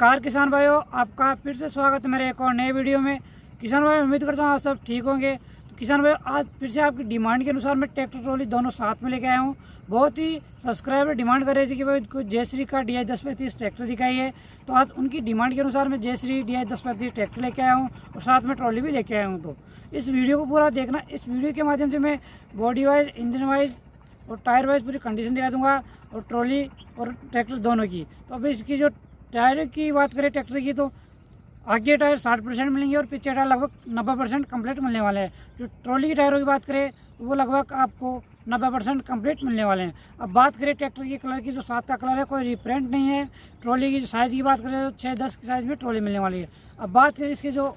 नमस्कार किसान भाइयों आपका फिर से स्वागत है मेरे एक और नए वीडियो में किसान भाई उम्मीद करता हूँ आप सब ठीक होंगे तो किसान भाई आज फिर से आपकी डिमांड के अनुसार मैं ट्रैक्टर ट्रॉली दोनों साथ में लेके आया हूँ बहुत ही सब्सक्राइबर डिमांड कर रहे थे कि भाई कुछ जयश्री का डी आई दस पैंतीस ट्रैक्टर दिखाई है तो आज उनकी डिमांड के अनुसार मैं जयश्री डी आई दस पैंतीस ट्रैक्टर लेके आया हूँ और साथ में ट्रॉली भी लेके आया हूँ तो इस वीडियो को पूरा देखना इस वीडियो के माध्यम से मैं बॉडी वाइज इंजन वाइज और टायर वाइज पूरी कंडीशन दिखा दूंगा और ट्रॉली और ट्रैक्टर दोनों की तो अभी इसकी जो टायर की बात करें ट्रैक्टर की तो आगे टायर साठ परसेंट मिलेंगे और पीछे टायर लगभग नब्बे परसेंट कम्प्लीट मिलने वाले हैं जो ट्रॉली के टायरों की बात करें तो वो लगभग आपको नब्बे परसेंट कम्प्लीट मिलने वाले हैं अब बात करें ट्रैक्टर की कलर की जो तो सात का कलर है कोई रिप्रेंट नहीं है ट्रॉली की साइज़ की बात करें तो छः दस की साइज़ में ट्रॉली मिलने वाली है अब बात करें इसकी जो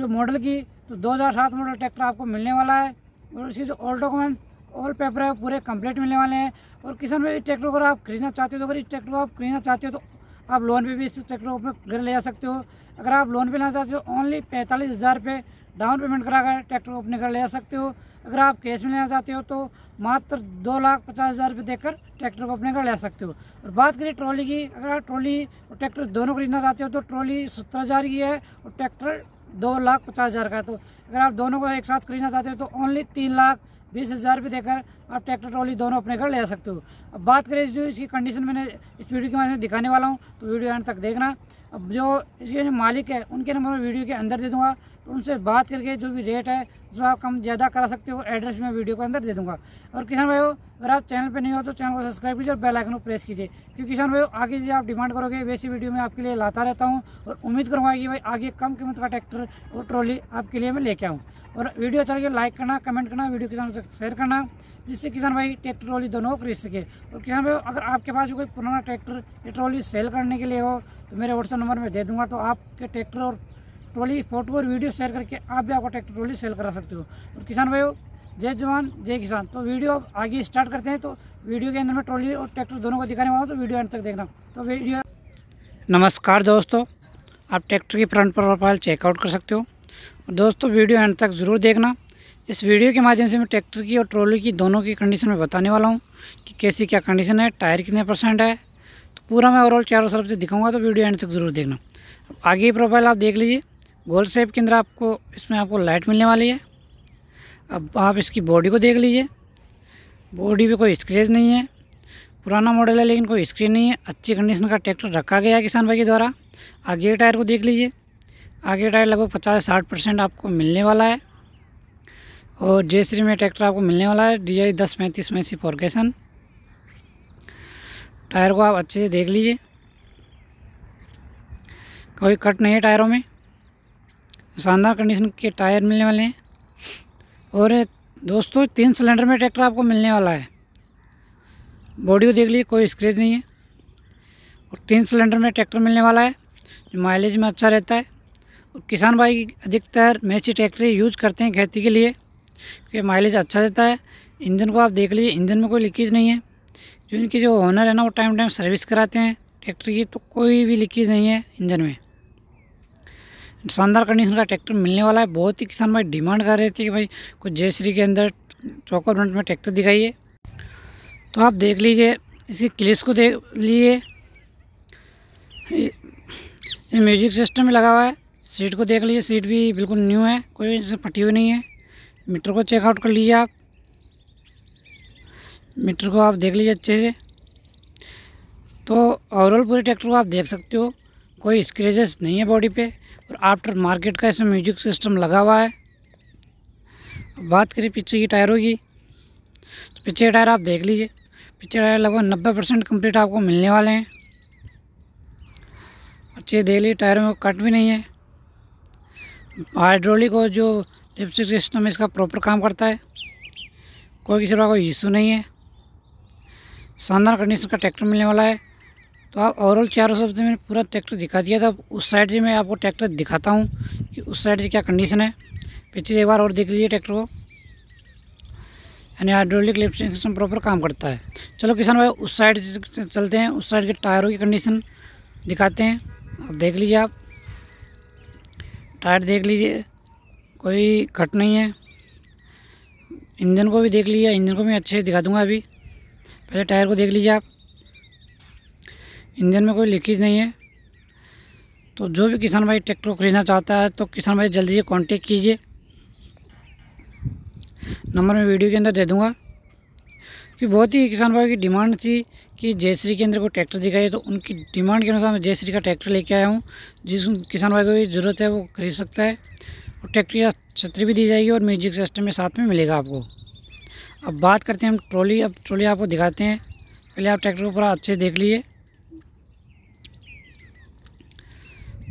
जो मॉडल की तो दो मॉडल ट्रैक्टर आपको मिलने वाला है और इसकी जो ऑल डॉक्यूमेंट ऑल पेपर है पूरे कंप्लीट मिलने वाले हैं और किसान भाई ट्रैक्टर अगर आप खरीदना चाहते हो तो अगर इस ट्रैक्टर को आप खरीदना चाहते हो तो आप लोन पे भी इस ट्रैक्टर को घर ले जा सकते हो अगर आप लोन पे लेना चाहते हो ओनली पैंतालीस हज़ार रुपये डाउन पेमेंट कराकर ट्रैक्टर को अपने घर ले जा सकते हो अगर आप कैश में लेना चाहते हो तो मात्र दो लाख पचास हज़ार रुपये देकर ट्रैक्टर को अपने घर ले सकते हो और बात करें ट्रॉली की अगर आप ट्रॉली और ट्रैक्टर दोनों खरीदना चाहते हो तो ट्रॉली सत्तर हज़ार की है और ट्रैक्टर दो लाख पचास हज़ार का है तो अगर आप दोनों को एक साथ खरीदना चाहते हो तो ओनली तीन लाख बीस हज़ार रुपये देकर आप ट्रैक्टर ट्रॉली दोनों अपने घर ले आ सकते हो अब बात करें जो इसकी कंडीशन मैंने इस वीडियो के माध्यम दिखाने वाला हूँ तो वीडियो एंड तक देखना अब जो इसके जो मालिक है उनके नंबर मैं वीडियो के अंदर दे दूँगा तो उनसे बात करके जो भी रेट है जो आप कम ज़्यादा करा सकते हो एड्रेस मैं वीडियो के अंदर दे दूँगा और किसान भाई अगर आप चैनल पर नहीं हो तो चैनल को सब्सक्राइब कीजिए और बेलाइकन को प्रेस कीजिए क्योंकि किसान भाई आगे जो आप डिमांड करोगे वैसी वीडियो मैं आपके लिए लाता रहता हूँ और उम्मीद करूँगा कि भाई आगे कम कीमत का ट्रैक्टर और ट्रॉली आपके लिए मैं लेके आऊँ और वीडियो अच्छा लगे लाइक करना कमेंट करना वीडियो किसान से शेयर करना जिस जिससे किसान भाई ट्रैक्टर ट्रॉली दोनों खरीद सके और किसान भाई अगर आपके पास कोई पुराना ट्रैक्टर या ट्रॉली सेल करने के लिए हो तो मेरे व्हाट्सअप नंबर में दे दूंगा तो आपके ट्रैक्टर और ट्रॉली फोटो और वीडियो शेयर करके आप भी आपका ट्रैक्टर ट्रॉली सेल करा सकते हो और किसान भाई जय जवान जय किसान तो वीडियो आगे स्टार्ट करते हैं तो वीडियो के अंदर में ट्रॉली और ट्रैक्टर दोनों को दिखाने वाला हूँ तो वीडियो अंत तक देखना तो वीडियो नमस्कार दोस्तों आप ट्रैक्टर की फ्रंट प्रोफाइल चेकआउट कर सकते हो दोस्तों वीडियो एंड तक ज़रूर देखना इस वीडियो के माध्यम से मैं ट्रैक्टर की और ट्रॉली की दोनों की कंडीशन में बताने वाला हूँ कि कैसी क्या कंडीशन है टायर कितने परसेंट है तो पूरा मैं ओवरऑल चारों तरफ से दिखाऊंगा तो वीडियो एंड तक ज़रूर देखना अब आगे प्रोफाइल आप देख लीजिए गोल शेप के अंदर आपको इसमें आपको लाइट मिलने वाली है अब आप इसकी बॉडी को देख लीजिए बॉडी पर कोई स्क्रेच नहीं है पुराना मॉडल है लेकिन कोई स्क्रीन नहीं है अच्छी कंडीशन का ट्रैक्टर रखा गया है किसान भाई के द्वारा आगे टायर को देख लीजिए आगे टायर लगभग पचास साठ परसेंट आपको मिलने वाला है और जे में ट्रैक्टर आपको मिलने वाला है डी आई दस पैंतीस में सी फॉर्केशन टायर को आप अच्छे से देख लीजिए कोई कट नहीं है टायरों में शानदार कंडीशन के टायर मिलने वाले हैं और दोस्तों तीन सिलेंडर में ट्रैक्टर आपको मिलने वाला है बॉडी को देख लीजिए कोई स्क्रेच नहीं है और तीन सिलेंडर में ट्रैक्टर मिलने वाला है जो माइलेज में अच्छा रहता है और किसान भाई अधिकतर मैची ट्रैक्टर यूज करते हैं खेती के लिए क्योंकि माइलेज अच्छा देता है इंजन को आप देख लीजिए इंजन में कोई लीकेज नहीं है जो इनकी जो ओनर है ना वो टाइम टाइम सर्विस कराते हैं ट्रैक्टर की तो कोई भी लीकेज नहीं है इंजन में शानदार कंडीशन का ट्रैक्टर मिलने वाला है बहुत ही किसान भाई डिमांड कर रहे थे कि भाई कुछ जयश्री के अंदर चौकर मिनट में ट्रैक्टर दिखाइए तो आप देख लीजिए इसकी क्लिस को देख लीजिए ये म्यूजिक सिस्टम में लगा हुआ है सीट को देख लीजिए सीट भी बिल्कुल न्यू है कोई फटी हुई नहीं है मीटर को चेकआउट कर लीजिए आप मीटर को आप देख लीजिए अच्छे से तो ओवरऑल पूरे ट्रैक्टर को आप देख सकते हो कोई स्क्रेचेस नहीं है बॉडी पे और आफ्टर मार्केट का इसमें म्यूजिक सिस्टम लगा हुआ है बात करें पीछे की टायरों की तो पीछे टायर आप देख लीजिए पीछे टायर लगभग नब्बे परसेंट कम्प्लीट आपको मिलने वाले हैं अच्छे देख लीजिए टायरों में कट भी नहीं है हाइड्रोलिक और जो लिपस्टिक सिस्टम इसका प्रॉपर काम करता है कोई किसी का कोई इशू नहीं है शानदार कंडीशन का ट्रैक्टर मिलने वाला है तो आप ओवरऑल चारों से मैंने पूरा ट्रैक्टर दिखा दिया था उस साइड से मैं आपको ट्रैक्टर दिखाता हूँ कि उस साइड से क्या कंडीशन है पीछे एक बार और देख लीजिए ट्रैक्टर को यानी हाइड्रोलिक लिपस्टिक सिस्टम प्रॉपर काम करता है चलो किसान भाई उस साइड से चलते हैं उस साइड के टायरों की कंडीशन दिखाते हैं और देख लीजिए आप टायर देख लीजिए कोई कट नहीं है इंजन को भी देख लीजिए इंजन को मैं अच्छे से दिखा दूंगा अभी पहले टायर को देख लीजिए आप इंजन में कोई लीकेज नहीं है तो जो भी किसान भाई ट्रैक्टर खरीदना चाहता है तो किसान भाई जल्दी से कांटेक्ट कीजिए नंबर मैं वीडियो के अंदर दे दूँगा क्योंकि बहुत ही किसान भाई की डिमांड थी कि जयश्री के अंदर कोई ट्रैक्टर दिखाइए तो उनकी डिमांड के अनुसार मैं जयश्री का ट्रैक्टर लेके आया हूँ जिस किसान भाई को भी ज़रूरत है वो खरीद सकता है प्रोटेक्टर या छतरी भी दी जाएगी और म्यूजिक सिस्टम में साथ में मिलेगा आपको अब बात करते हैं हम ट्रॉली अब ट्रॉली आपको दिखाते हैं पहले आप ट्रैक्टर को पूरा अच्छे देख लीजिए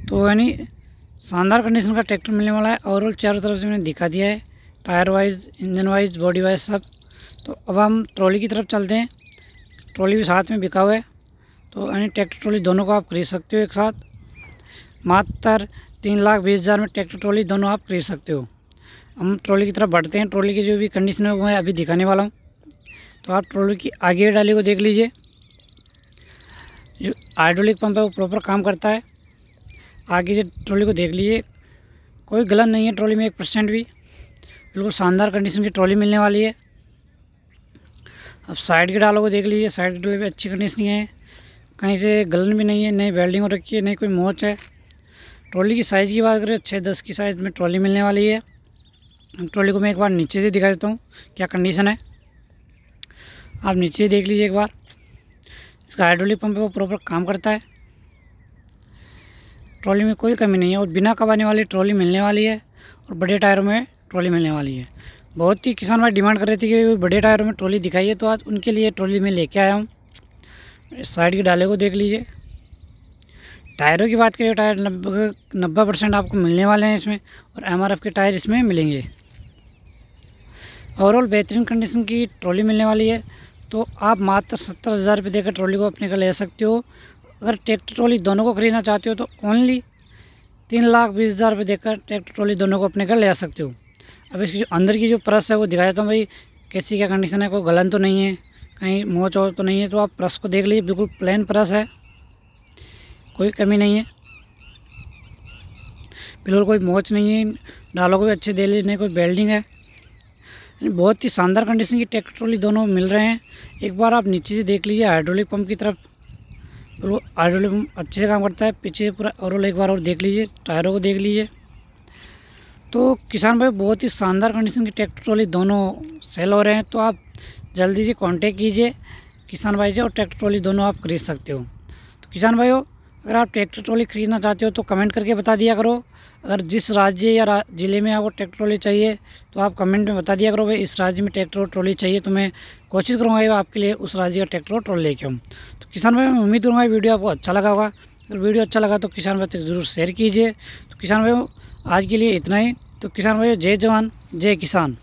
तो यानी शानदार कंडीशन का ट्रैक्टर मिलने वाला है ओवरऑल चारों तरफ से मैंने दिखा दिया है tyre wise engine wise body wise सब तो अब हम ट्रॉली की तरफ चलते हैं ट्रॉली भी साथ में बिका हुआ है तो यानी ट्रैक्टर ट्रॉली दोनों को आप खरीद सकते हो एक साथ मात्र तीन लाख बीस हज़ार में ट्रैक्टर ट्रॉली दोनों आप खरीद सकते हो हम ट्रॉली की तरफ बढ़ते हैं ट्रॉली की जो भी कंडीशन है वो मैं अभी दिखाने वाला हूँ तो आप ट्रॉली की आगे डाली को देख लीजिए जो हाइड्रोलिक पंप है वो प्रॉपर काम करता है आगे से ट्रॉली को देख लीजिए कोई गलन नहीं है ट्रॉली में एक परसेंट भी बिल्कुल शानदार कंडीशन की ट्रॉली मिलने वाली है अब साइड के डालों को देख लीजिए साइड की ट्रॉली भी अच्छी कंडीशन है कहीं से गलन भी नहीं है नई वेल्डिंग हो रखी है नहीं कोई मोच है ट्रॉली की साइज़ की बात करें छः दस की साइज़ में ट्रॉली मिलने वाली है ट्रॉली को मैं एक बार नीचे से दिखा देता हूँ क्या कंडीशन है आप नीचे देख लीजिए एक बार इसका हाइड्रोलिक पंप वो प्रॉपर काम करता है ट्रॉली में कोई कमी नहीं है और बिना कबाने वाली ट्रॉली मिलने वाली है और बड़े टायरों में ट्रॉली मिलने वाली है बहुत ही किसान भाई डिमांड कर रहे थे कि बड़े टायरों में ट्रॉली दिखाइए तो आज उनके लिए ट्रॉली में लेके आया हूँ साइड के डाले को देख लीजिए टायरों की बात करें तो टायर नब्बे नब्बे परसेंट आपको मिलने वाले हैं इसमें और एम के टायर इसमें मिलेंगे ओवरऑल बेहतरीन कंडीशन की ट्रॉली मिलने वाली है तो आप मात्र सत्तर हज़ार रुपये देकर ट्रॉली को अपने का ले सकते हो अगर ट्रैक्टर ट्रॉली दोनों को खरीदना चाहते हो तो ओनली तीन लाख बीस हज़ार रुपये देकर ट्रैक्टर ट्रॉली दोनों को अपने घर ले आ सकते हो अब इसकी जो अंदर की जो प्रस है वो दिखा देता हूँ भाई कैसी क्या कंडीशन है कोई गलन तो नहीं है कहीं मोच और तो नहीं है तो आप प्रस को देख लीजिए बिल्कुल प्लेन प्रस है कोई कमी नहीं है बिल्कुल कोई मोच नहीं है डालों को भी अच्छे दे लेने कोई बेल्डिंग है बहुत ही शानदार कंडीशन की ट्रैक्टर ट्रॉली दोनों मिल रहे हैं एक बार आप नीचे से देख लीजिए हाइड्रोलिक पम्प की तरफ हाइड्रोलिक पम्प अच्छे से काम करता है पीछे पूरा और एक बार और देख लीजिए टायरों को देख लीजिए तो किसान भाई बहुत ही शानदार कंडीशन की ट्रैक्टर ट्रॉली दोनों सेल हो रहे हैं तो आप जल्दी से कॉन्टेक्ट कीजिए किसान भाई से और ट्रैक्टर ट्रॉली दोनों आप खरीद सकते हो तो किसान भाई अगर आप ट्रैक्टर ट्रॉली खरीदना चाहते हो तो कमेंट करके बता दिया करो अगर जिस राज्य या ज़िले में आपको ट्रैक्टर ट्रॉली चाहिए तो आप कमेंट में बता दिया करो भाई इस राज्य में ट्रैक्टर और ट्रॉली चाहिए तो मैं कोशिश करूँगा आपके लिए उस राज्य का ट्रैक्टर और ट्रॉली लेके आऊँ तो किसान भाई मैं उम्मीद करूँगा वीडियो आपको अच्छा लगा होगा अगर वीडियो अच्छा लगा तो किसान भाई तक जरूर शेयर कीजिए तो किसान भाई आज के लिए इतना ही तो किसान भाई जय जवान जय किसान